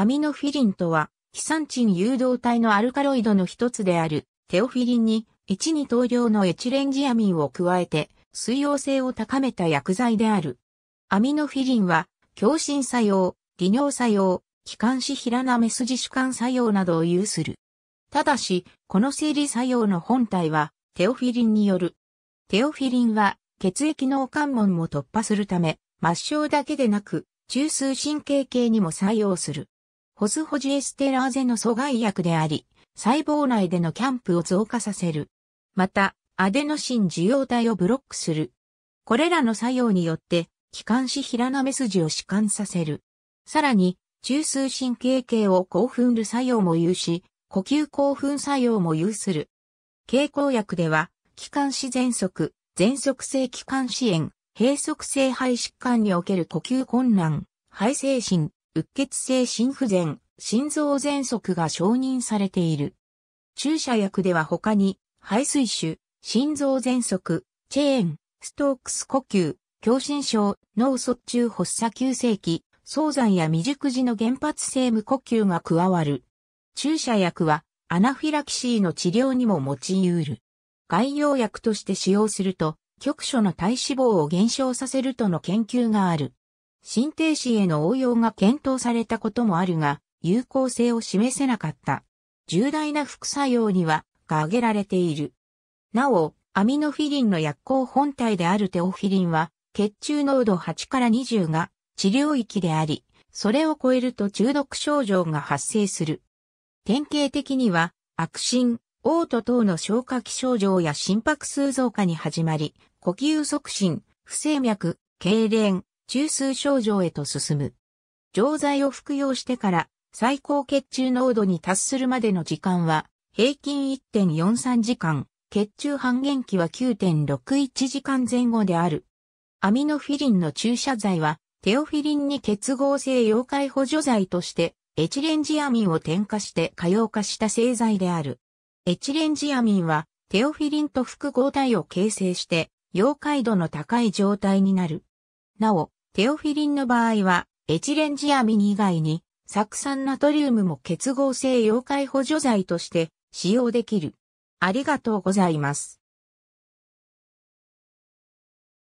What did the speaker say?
アミノフィリンとは、非チン誘導体のアルカロイドの一つである、テオフィリンに、1に等量のエチレンジアミンを加えて、水溶性を高めた薬剤である。アミノフィリンは、強心作用、利尿作用、気管支ひらなメス主管作用などを有する。ただし、この生理作用の本体は、テオフィリンによる。テオフィリンは、血液脳関門も突破するため、末梢だけでなく、中枢神経系にも作用する。ホスホジエステラーゼの阻害薬であり、細胞内でのキャンプを増加させる。また、アデノシン受容体をブロックする。これらの作用によって、気管支平滑筋を弛緩させる。さらに、中枢神経系を興奮る作用も有し、呼吸興奮作用も有する。経口薬では、気管支喘息、喘息性気管支炎、閉塞性肺疾患における呼吸困難、肺精神、うっ血性心不全、心臓喘息が承認されている。注射薬では他に、排水腫、心臓喘息、チェーン、ストークス呼吸、狭心症、脳卒中発作急性期、早産や未熟児の原発性無呼吸が加わる。注射薬はアナフィラキシーの治療にも用い得る。外用薬として使用すると、局所の体脂肪を減少させるとの研究がある。心停止への応用が検討されたこともあるが、有効性を示せなかった。重大な副作用には、が挙げられている。なお、アミノフィリンの薬効本体であるテオフィリンは、血中濃度8から20が治療域であり、それを超えると中毒症状が発生する。典型的には、悪心、嘔吐等の消化器症状や心拍数増加に始まり、呼吸促進、不整脈、痙攣、中枢症状へと進む。錠剤を服用してから最高血中濃度に達するまでの時間は平均1.43時間、血中半減期は9.61時間前後である。アミノフィリンの注射剤はテオフィリンに結合性溶解補助剤としてエチレンジアミンを添加して可用化した製剤である。エチレンジアミンはテオフィリンと複合体を形成して溶解度の高い状態になる。なお、テオフィリンの場合は、エチレンジアミン以外に、酢酸ナトリウムも結合性溶解補助剤として使用できる。ありがとうございます。